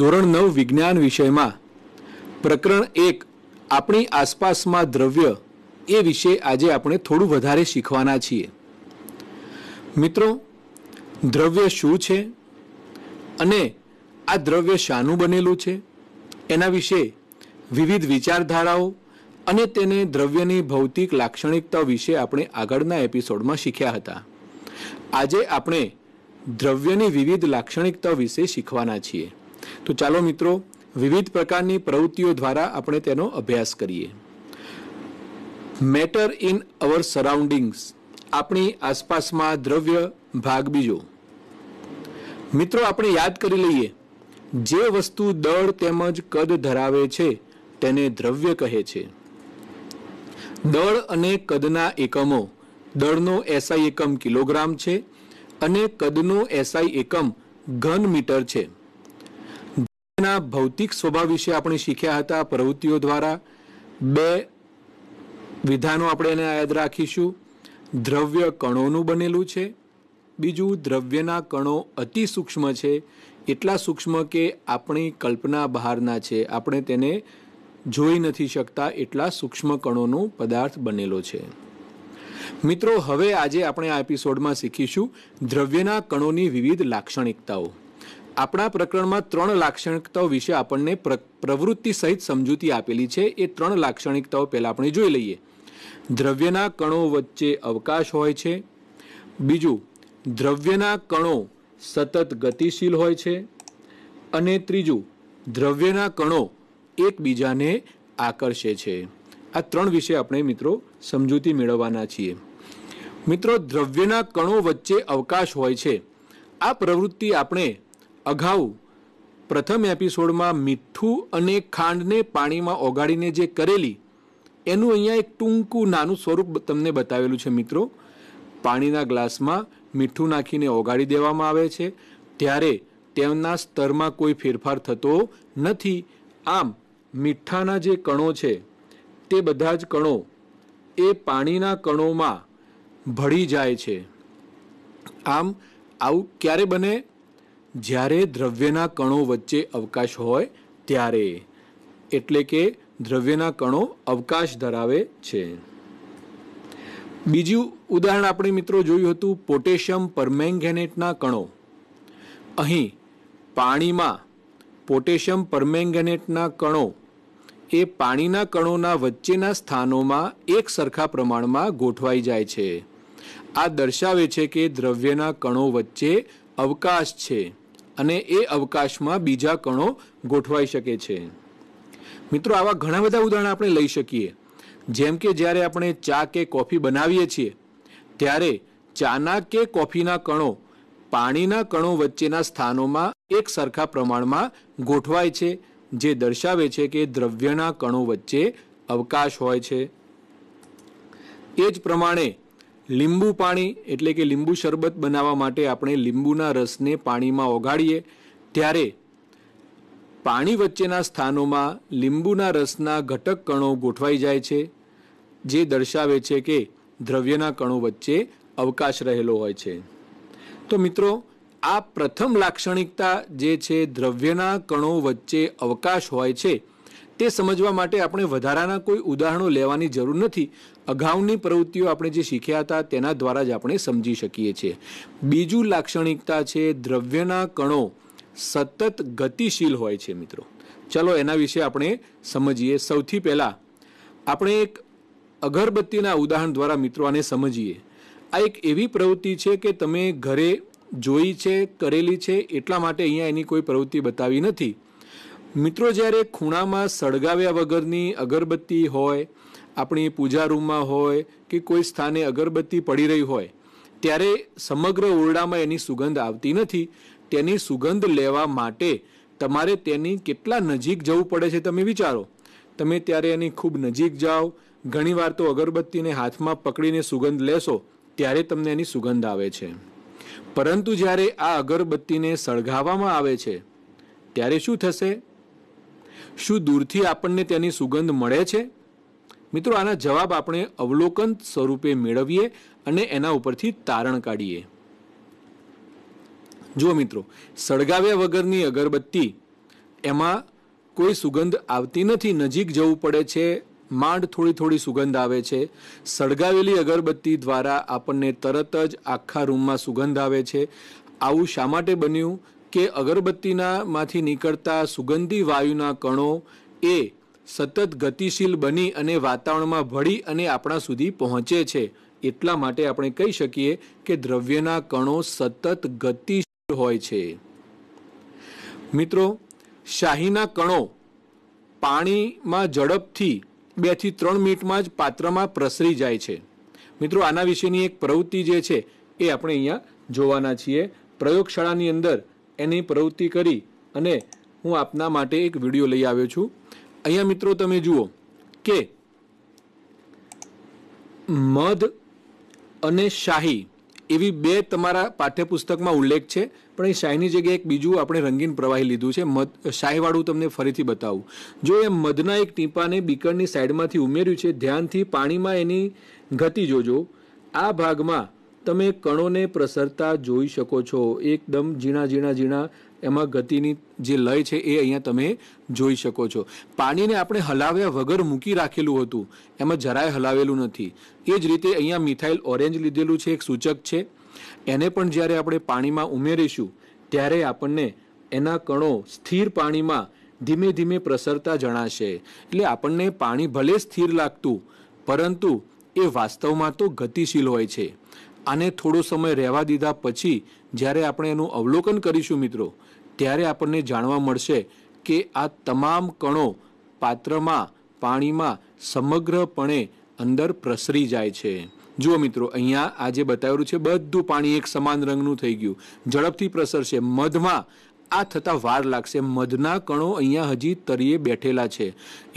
ધોરણ નવ વિજ્ઞાન વિષયમાં પ્રકરણ એક આપણી આસપાસમાં દ્રવ્ય એ વિશે આજે આપણે થોડું વધારે શીખવાના છીએ મિત્રો દ્રવ્ય શું છે અને આ દ્રવ્ય શાનું બનેલું છે એના વિશે વિવિધ વિચારધારાઓ અને તેને દ્રવ્યની ભૌતિક લાક્ષણિકતા વિશે આપણે આગળના એપિસોડમાં શીખ્યા હતા આજે આપણે દ્રવ્યની વિવિધ લાક્ષણિકતા વિશે શીખવાના છીએ તો ચાલો મિત્રો વિવિધ પ્રકારની પ્રવૃત્તિઓ દ્વારા આપણે તેનો અભ્યાસ કરીએ મેટર ઇન અવર સરાઉન્ડિંગ્સ આપણી આસપાસમાં દ્રવ્ય ભાગ બીજો મિત્રો આપણે યાદ કરી લઈએ જે વસ્તુ દળ તેમજ કદ ધરાવે છે તેને દ્રવ્ય કહે છે દળ અને કદના એકમો દળનો એસઆઈ એકમ કિલોગ્રામ છે અને કદનો એસઆઈ એકમ ઘન મીટર છે ના ભૌતિક સ્વભાવ વિશે આપણે શીખ્યા હતા પ્રવૃત્તિઓ દ્વારા બે વિધાનો આપણે એને યાદ રાખીશું દ્રવ્ય કણોનું બનેલું છે બીજું દ્રવ્યના કણો અતિ સૂક્ષ્મ છે એટલા સૂક્ષ્મ કે આપણી કલ્પના બહારના છે આપણે તેને જોઈ નથી શકતા એટલા સૂક્ષ્મ કણોનો પદાર્થ બનેલો છે મિત્રો હવે આજે આપણે આ એપિસોડમાં શીખીશું દ્રવ્યના કણોની વિવિધ લાક્ષણિકતાઓ આપણા પ્રકરણમાં ત્રણ લાક્ષણિકતાઓ વિશે આપણને પ્રવૃત્તિ સહિત સમજૂતી આપેલી છે એ ત્રણ લાક્ષણિકતાઓ પહેલાં આપણે જોઈ લઈએ દ્રવ્યના કણો વચ્ચે અવકાશ હોય છે બીજું દ્રવ્યના કણો સતત ગતિશીલ હોય છે અને ત્રીજું દ્રવ્યના કણો એકબીજાને આકર્ષે છે આ ત્રણ વિશે આપણે મિત્રો સમજૂતી મેળવવાના છીએ મિત્રો દ્રવ્યના કણો વચ્ચે અવકાશ હોય છે આ પ્રવૃત્તિ આપણે અગાઉ પ્રથમ એપિસોડમાં મીઠું અને ખાંડને પાણીમાં ઓગાળીને જે કરેલી એનું અહીંયા એક ટૂંકું નાનું સ્વરૂપ તમને બતાવેલું છે મિત્રો પાણીના ગ્લાસમાં મીઠું નાખીને ઓગાળી દેવામાં આવે છે ત્યારે તેમના સ્તરમાં કોઈ ફેરફાર થતો નથી આમ મીઠાના જે કણો છે તે બધા જ કણો એ પાણીના કણોમાં ભળી જાય છે આમ આવું ક્યારે બને જ્યારે દ્રવ્યના કણો વચ્ચે અવકાશ હોય ત્યારે એટલે કે દ્રવ્યના કણો અવકાશ ધરાવે છે બીજું ઉદાહરણ આપણે મિત્રો જોયું હતું પોટેશિયમ પરમેંગેનેટના કણો અહીં પાણીમાં પોટેશિયમ પરમેંગેનેટના કણો એ પાણીના કણોના વચ્ચેના સ્થાનોમાં એક સરખા પ્રમાણમાં ગોઠવાઈ જાય છે આ દર્શાવે છે કે દ્રવ્યના કણો વચ્ચે અવકાશ છે અને એ અવકાશમાં બીજા કણો ગોઠવાઈ શકે છે મિત્રો આવા ઘણા બધા ઉદાહરણ આપણે લઈ શકીએ જેમ કે જ્યારે આપણે ચા કે કોફી બનાવીએ છીએ ત્યારે ચાના કે કોફીના કણો પાણીના કણો વચ્ચેના સ્થાનોમાં એક સરખા પ્રમાણમાં ગોઠવાય છે જે દર્શાવે છે કે દ્રવ્યના કણો વચ્ચે અવકાશ હોય છે એ જ પ્રમાણે લીંબુ પાણી એટલે કે લીંબુ શરબત બનાવવા માટે આપણે લીંબુના રસને પાણીમાં ઓગાળીએ ત્યારે પાણી વચ્ચેના સ્થાનોમાં લીંબુના રસના ઘટક કણો ગોઠવાઈ જાય છે જે દર્શાવે છે કે દ્રવ્યના કણો વચ્ચે અવકાશ રહેલો હોય છે તો મિત્રો આ પ્રથમ લાક્ષણિકતા જે છે દ્રવ્યના કણો વચ્ચે અવકાશ હોય છે તે સમજવા માટે આપણે વધારાના કોઈ ઉદાહરણો લેવાની જરૂર નથી અગાઉની પ્રવૃત્તિઓ આપણે જે શીખ્યા હતા તેના દ્વારા જ આપણે સમજી શકીએ છીએ બીજું લાક્ષણિકતા છે દ્રવ્યના કણો સતત ગતિશીલ હોય છે મિત્રો ચલો એના વિશે આપણે સમજીએ સૌથી પહેલાં આપણે એક અગરબત્તીના ઉદાહરણ દ્વારા મિત્રો આને સમજીએ આ એક એવી પ્રવૃત્તિ છે કે તમે ઘરે જોઈ છે કરેલી છે એટલા માટે અહીંયા એની કોઈ પ્રવૃત્તિ બતાવી નથી મિત્રો જ્યારે ખૂણામાં સળગાવ્યા વગરની અગરબત્તી હોય આપણી પૂજા રૂમમાં હોય કે કોઈ સ્થાને અગરબત્તી પડી રહી હોય ત્યારે સમગ્ર ઓરડામાં એની સુગંધ આવતી નથી તેની સુગંધ લેવા માટે તમારે તેની કેટલા નજીક જવું પડે છે તમે વિચારો તમે ત્યારે એની ખૂબ નજીક જાઓ ઘણીવાર તો અગરબત્તીને હાથમાં પકડીને સુગંધ લેશો ત્યારે તમને એની સુગંધ આવે છે પરંતુ જ્યારે આ અગરબત્તીને સળગાવવામાં આવે છે ત્યારે શું થશે શું દૂરથી આપણને તેની સુગંધ મળે છે મિત્રો આના જવાબ આપણે અવલોકન સ્વરૂપે મેળવીએ અને એના ઉપરથી તારણ કાઢીએ જુઓ મિત્રો સળગાવ્યા વગરની અગરબત્તી એમાં કોઈ સુગંધ આવતી નથી નજીક જવું પડે છે માંડ થોડી થોડી સુગંધ આવે છે સળગાવેલી અગરબત્તી દ્વારા આપણને તરત જ આખા રૂમમાં સુગંધ આવે છે આવું શા માટે બન્યું કે અગરબત્તીનામાંથી નીકળતા સુગંધી વાયુના કણો એ સતત ગતિશીલ બની અને વાતાવરણમાં ભળી અને આપણા સુધી પહોંચે છે એટલા માટે આપણે કહી શકીએ કે દ્રવ્યના કણો સતત ગતિશીલ હોય છે મિત્રો શાહીના કણો પાણીમાં ઝડપથી બે થી ત્રણ મિનિટમાં જ પાત્રમાં પ્રસરી જાય છે મિત્રો આના વિશેની એક પ્રવૃત્તિ જે છે એ આપણે અહીંયા જોવાના છીએ પ્રયોગશાળાની અંદર એની પ્રવૃત્તિ કરી અને હું આપના માટે એક વિડીયો લઈ આવ્યો છું અહીંયા મિત્રો તમે જુઓ કે મધ અને શાહી એવી બે તમારા પાઠ્યપુસ્તકમાં ઉલ્લેખ છે પણ એ શાહીની જગ્યાએ એક બીજું આપણે રંગીન પ્રવાહી લીધું છે મધ શાહીવાળું તમને ફરીથી બતાવું જો એ મધના એક ટીપાને બીકરની સાઈડમાંથી ઉમેર્યું છે ધ્યાનથી પાણીમાં એની ગતિ જોજો આ ભાગમાં તમે કણોને પ્રસરતા જોઈ શકો છો એકદમ ઝીણા ઝીણા ઝીણા એમાં ગતિની જે લય છે એ અહીંયા તમે જોઈ શકો છો પાણીને આપણે હલાવ્યા વગર મૂકી રાખેલું હતું એમાં જરાય હલાવેલું નથી એ જ રીતે અહીંયા મિથાઇલ ઓરેન્જ લીધેલું છે એક સૂચક છે એને પણ જ્યારે આપણે પાણીમાં ઉમેરીશું ત્યારે આપણને એના કણો સ્થિર પાણીમાં ધીમે ધીમે પ્રસરતા જણાશે એટલે આપણને પાણી ભલે સ્થિર લાગતું પરંતુ એ વાસ્તવમાં તો ગતિશીલ હોય છે આને થોડો સમય રહેવા દીધા પછી જ્યારે આપણે એનું અવલોકન કરીશું મિત્રો ત્યારે આપણને જાણવા મળશે કે આ તમામ કણો પાત્રમાં પાણીમાં સમગ્રપણે અંદર પ્રસરી જાય છે જુઓ મિત્રો અહીંયા આ જે બતાવેલું છે બધું પાણી એક સમાન રંગનું થઈ ગયું ઝડપથી પ્રસરશે મધમાં આ થતાં વાર લાગશે મધના કણો અહીંયા હજી તરીએ બેઠેલા છે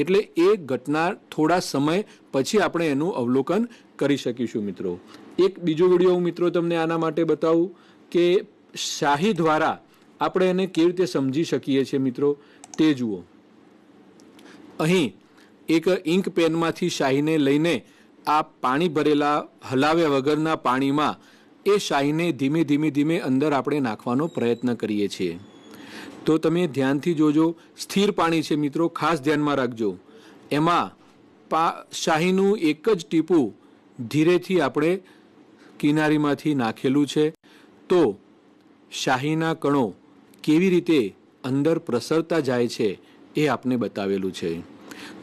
એટલે એ ઘટના થોડા સમય પછી આપણે એનું અવલોકન કરી શકીશું મિત્રો એક બીજો વિડીયો હું મિત્રો તમને આના માટે બતાવું કે શાહી દ્વારા આપણે એને કેવી રીતે સમજી શકીએ છીએ મિત્રો તે જુઓ અહીં એક ઇંક પેનમાંથી શાહીને લઈને આ પાણી ભરેલા હલાવ્યા વગરના પાણીમાં એ શાહીને ધીમે ધીમે ધીમે અંદર આપણે નાખવાનો પ્રયત્ન કરીએ છીએ તો તમે ધ્યાનથી જોજો સ્થિર પાણી છે મિત્રો ખાસ ધ્યાનમાં રાખજો એમાં પા શાહીનું એક જ ટીપું ધીરેથી આપણે કિનારીમાંથી નાખેલું છે તો શાહીના કણો કેવી રીતે અંદર પ્રસરતા જાય છે એ આપને બતાવેલું છે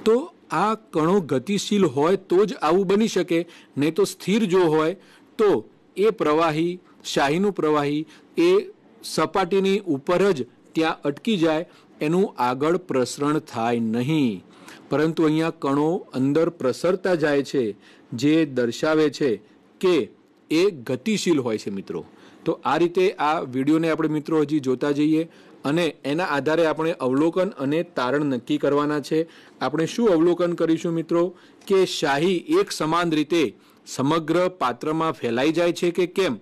તો આ કણો ગતિશીલ હોય તો જ આવું બની શકે નહીં તો સ્થિર જો હોય તો એ પ્રવાહી શાહીનું પ્રવાહી એ સપાટીની ઉપર જ ત્યાં અટકી જાય એનું આગળ પ્રસરણ થાય નહીં પરંતુ અહીંયા કણો અંદર પ્રસરતા જાય છે જે દર્શાવે છે કે એ ગતિશીલ હોય છે મિત્રો તો આ રીતે આ વિડીયોને આપણે મિત્રો હજી જોતા જઈએ અને એના આધારે આપણે અવલોકન અને તારણ નક્કી કરવાના છે આપણે શું અવલોકન કરીશું મિત્રો કે શાહી એક સમાન રીતે સમગ્ર પાત્રમાં ફેલાઈ જાય છે કે કેમ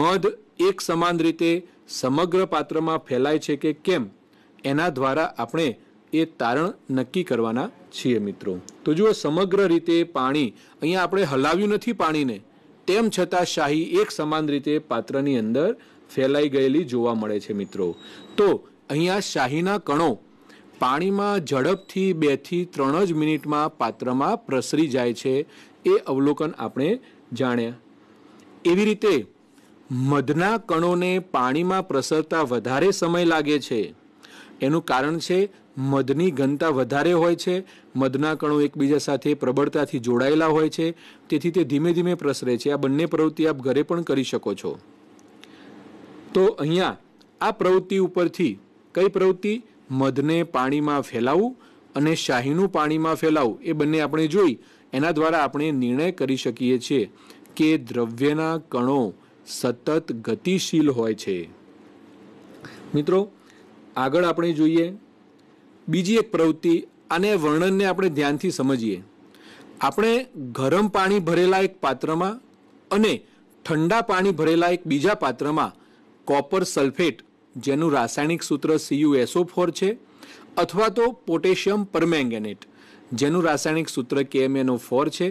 મધ એક સમાન રીતે સમગ્ર પાત્રમાં ફેલાય છે કે કેમ એના દ્વારા આપણે એ તારણ નક્કી કરવાના છીએ મિત્રો તો જુઓ સમગ્ર રીતે પાણી અહીંયા આપણે હલાવ્યું નથી પાણીને તેમ છતાં શાહી એક સમાન રીતે પાત્રની અંદર ફેલાઈ ગયેલી જોવા મળે છે મિત્રો તો અહીંયા શાહીના કણો પાણીમાં ઝડપથી બેથી ત્રણ જ મિનિટમાં પાત્રમાં પ્રસરી જાય છે એ અવલોકન આપણે જાણ્યા એવી રીતે મધના કણોને પાણીમાં પ્રસરતા વધારે સમય લાગે છે એનું કારણ છે મધની ઘનતા વધારે હોય છે મધના કણો એકબીજા સાથે પ્રબળતાથી જોડાયેલા હોય છે તેથી તે ધીમે ધીમે પ્રસરે છે આ બંને પ્રવૃત્તિ આપ ઘરે પણ કરી શકો છો તો અહીંયા આ પ્રવૃત્તિ ઉપરથી કઈ પ્રવૃત્તિ મધને પાણીમાં ફેલાવવું અને શાહીનું પાણીમાં ફેલાવવું એ બંને આપણે જોઈ એના દ્વારા આપણે નિર્ણય કરી શકીએ છીએ કે દ્રવ્યના કણો સતત ગતિશીલ હોય છે મિત્રો આગળ આપણે જોઈએ બીજી એક પ્રવૃત્તિ આને વર્ણનને આપણે ધ્યાનથી સમજીએ આપણે ગરમ પાણી ભરેલા એક પાત્રમાં અને ઠંડા પાણી ભરેલા એક બીજા પાત્રમાં કોપર સલ્ફેટ જેનું રાસાયણિક સૂત્ર સીયુએસઓ ફોર છે અથવા તો પોટેશિયમ પરમેંગેનેટ જેનું રાસાયણિક સૂત્ર કેએમએનઓ ફોર છે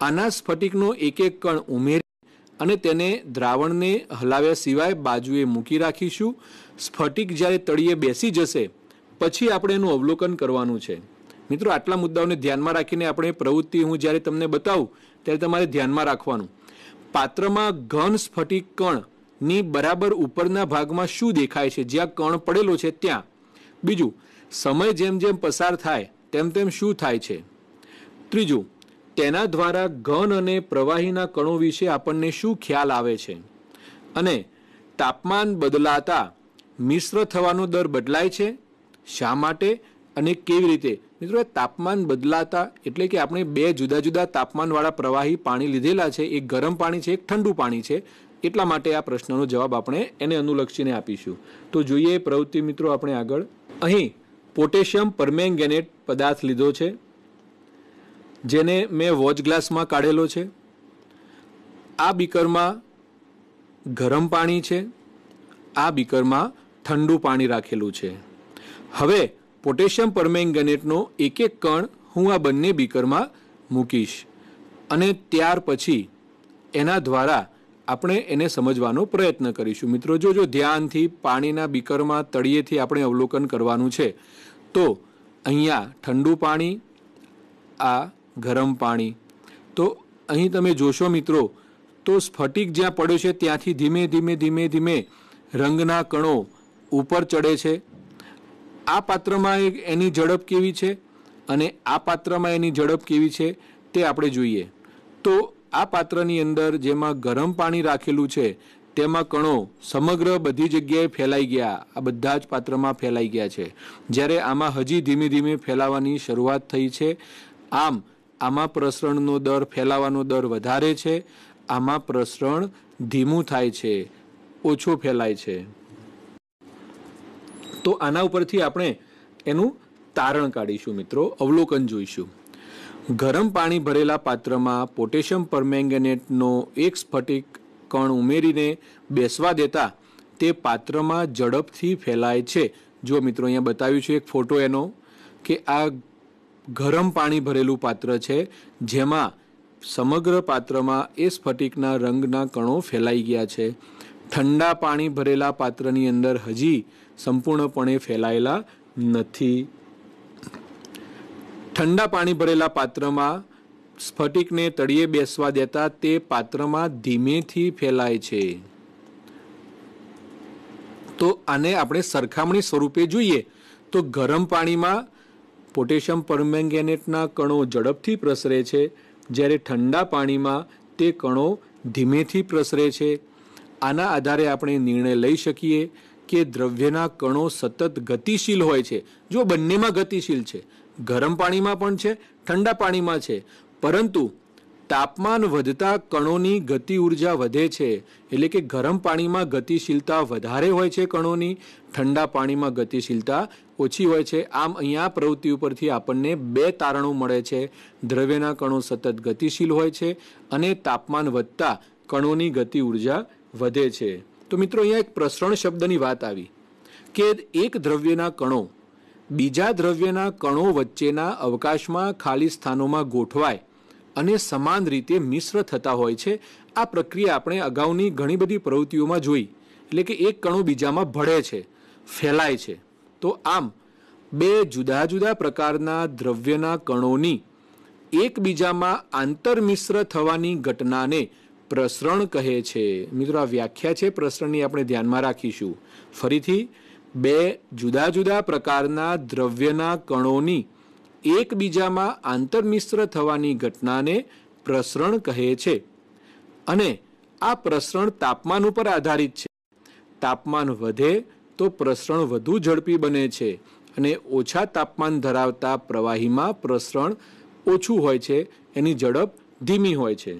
આના સ્ફટિકનો એક એક કણ ઉમેરી અને તેને દ્રાવણને હલાવ્યા સિવાય બાજુએ મૂકી રાખીશું સ્ફટિક જ્યારે તળિયે બેસી જશે પછી આપણે એનું અવલોકન કરવાનું છે મિત્રો આટલા મુદ્દાઓને ધ્યાનમાં રાખીને આપણે પ્રવૃત્તિ હું જ્યારે તમને બતાવું ત્યારે તમારે ધ્યાનમાં રાખવાનું પાત્રમાં ઘન સ્ફટિક કણની બરાબર ઉપરના ભાગમાં શું દેખાય છે જ્યાં કણ પડેલો છે ત્યાં બીજું સમય જેમ જેમ પસાર થાય તેમ તેમ શું થાય છે ત્રીજું તેના દ્વારા ઘન અને પ્રવાહીના કણો વિશે આપણને શું ખ્યાલ આવે છે અને તાપમાન બદલાતા મિશ્ર થવાનો દર બદલાય છે શા માટે અને કેવી રીતે મિત્રો તાપમાન બદલાતા એટલે કે આપણે બે જુદા જુદા તાપમાનવાળા પ્રવાહી પાણી લીધેલા છે એક ગરમ પાણી છે એક ઠંડુ પાણી છે એટલા માટે આ પ્રશ્નનો જવાબ આપણે એને અનુલક્ષીને આપીશું તો જોઈએ પ્રવૃત્તિ મિત્રો આપણે આગળ અહીં પોટેશિયમ પરમેંગેનેટ પદાર્થ લીધો છે જેને મેં વોચ ગ્લાસમાં કાઢેલો છે આ બીકરમાં ગરમ પાણી છે આ બીકરમાં ઠંડુ પાણી રાખેલું છે હવે પોટેશિયમ પરમેંગનેટનો એક એક કણ હું આ બંને બીકરમાં મૂકીશ અને ત્યાર પછી એના દ્વારા આપણે એને સમજવાનો પ્રયત્ન કરીશું મિત્રો જો જો ધ્યાનથી પાણીના બીકરમાં તળિયેથી આપણે અવલોકન કરવાનું છે તો અહીંયા ઠંડુ પાણી આ ગરમ પાણી તો અહીં તમે જોશો મિત્રો તો સ્ફટિક જ્યાં પડ્યો છે ત્યાંથી ધીમે ધીમે ધીમે ધીમે રંગના કણો ઉપર ચડે છે આ પાત્રમાં એની ઝડપ કેવી છે અને આ પાત્રમાં એની ઝડપ કેવી છે તે આપણે જોઈએ તો આ પાત્રની અંદર જેમાં ગરમ પાણી રાખેલું છે તેમાં કણો સમગ્ર બધી જગ્યાએ ફેલાઈ ગયા આ બધા જ પાત્રમાં ફેલાઈ ગયા છે જ્યારે આમાં હજી ધીમે ધીમે ફેલાવાની શરૂઆત થઈ છે આમ આમાં પ્રસરણનો દર ફેલાવાનો દર વધારે છે આમાં પ્રસરણ ધીમું થાય છે ઓછું ફેલાય છે તો આના ઉપરથી આપણે એનું તારણ કાઢીશું મિત્રો અવલોકન જોઈશું ગરમ પાણી ભરેલા પાત્રમાં પોટેશિયમ પરમેંગેનેટનો એક સ્ફટિક કણ ઉમેરીને બેસવા દેતા તે પાત્રમાં ઝડપથી ફેલાય છે જો મિત્રો અહીંયા બતાવ્યું છે એક ફોટો એનો કે આ ગરમ પાણી ભરેલું પાત્ર છે જેમાં સમગ્ર પાત્રમાં એ સ્ફટિકના રંગના કણો ફેલાઈ ગયા છે ઠંડા પાણી ભરેલા પાત્રની અંદર હજી સંપૂર્ણપણે ફેલાયેલા નથી ઠંડા પાણી ભરેલા પાત્રમાં સ્ફટિકને તળિયે બેસવા દેતા તે પાત્રમાં ધીમેથી ફેલાય છે તો આને આપણે સરખામણી સ્વરૂપે જોઈએ તો ગરમ પાણીમાં પોટેશિયમ પરમેંગેનેટના કણો ઝડપથી પ્રસરે છે જ્યારે ઠંડા પાણીમાં તે કણો ધીમેથી પ્રસરે છે આના આધારે આપણે નિર્ણય લઈ શકીએ કે દ્રવ્યના કણો સતત ગતિશીલ હોય છે જો બંનેમાં ગતિશીલ છે ગરમ પાણીમાં પણ છે ઠંડા પાણીમાં છે પરંતુ તાપમાન વધતા કણોની ગતિ ઉર્જા વધે છે એટલે કે ગરમ પાણીમાં ગતિશીલતા વધારે હોય છે કણોની ઠંડા પાણીમાં ગતિશીલતા ઓછી હોય છે આમ અહીંયા પ્રવૃત્તિ ઉપરથી આપણને બે તારણો મળે છે દ્રવ્યના કણો સતત ગતિશીલ હોય છે અને તાપમાન વધતા કણોની ગતિ ઉર્જા વધે છે તો મિત્રો અહીંયા એક પ્રસરણ શબ્દની વાત આવી કે એક દ્રવ્યના કણો બીજા દ્રવ્યના કણો વચ્ચેના અવકાશમાં ખાલી સ્થાનોમાં ગોઠવાય અને સમાન રીતે મિશ્ર થતા હોય છે આ પ્રક્રિયા આપણે અગાઉની ઘણી બધી પ્રવૃત્તિઓમાં જોઈ એટલે કે એક કણો બીજામાં ભળે છે ફેલાય છે તો આમ બે જુદા જુદા પ્રકારના દ્રવ્યના કણોની એકબીજામાં આંતરમિશ્ર થવાની ઘટનાને પ્રસરણ કહે છે મિત્રો આ વ્યાખ્યા છે પ્રસરણની આપણે ધ્યાનમાં રાખીશું ફરીથી બે જુદા જુદા પ્રકારના દ્રવ્યના કણોની એકબીજામાં આંતરમિશ્ર થવાની ઘટનાને પ્રસરણ કહે છે અને આ પ્રસરણ તાપમાન ઉપર આધારિત છે તાપમાન વધે તો પ્રસરણ વધુ ઝડપી બને છે અને ઓછા તાપમાન ધરાવતા પ્રવાહીમાં પ્રસરણ ઓછું હોય છે એની ઝડપ ધીમી હોય છે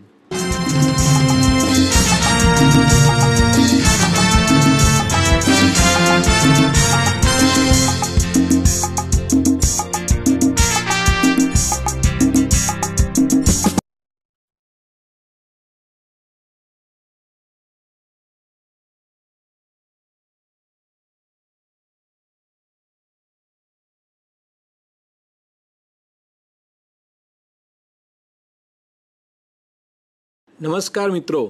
નમસ્કાર મિત્રો